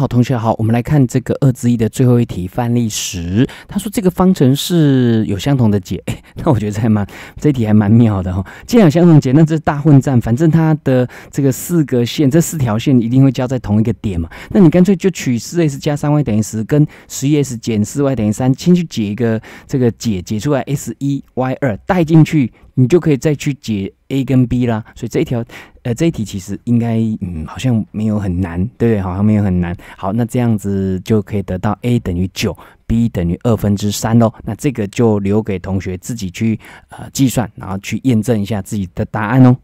好，同学好，我们来看这个二之一的最后一题范例十。他说这个方程式有相同的解，那我觉得还蛮这题还蛮妙的哈。既然有相同解，那这大混战，反正它的这个四个线，这四条线一定会交在同一个点嘛。那你干脆就取四 s 加三 y 等于十，跟十一 s 减四 y 等于三，先去解一个这个解解出来 s 一 y 二，带进去你就可以再去解。a 跟 b 啦，所以这一条，呃，这一题其实应该，嗯，好像没有很难，对不对？好像没有很难。好，那这样子就可以得到 a 等于九，b 等于二分之三喽。那这个就留给同学自己去，呃，计算，然后去验证一下自己的答案哦。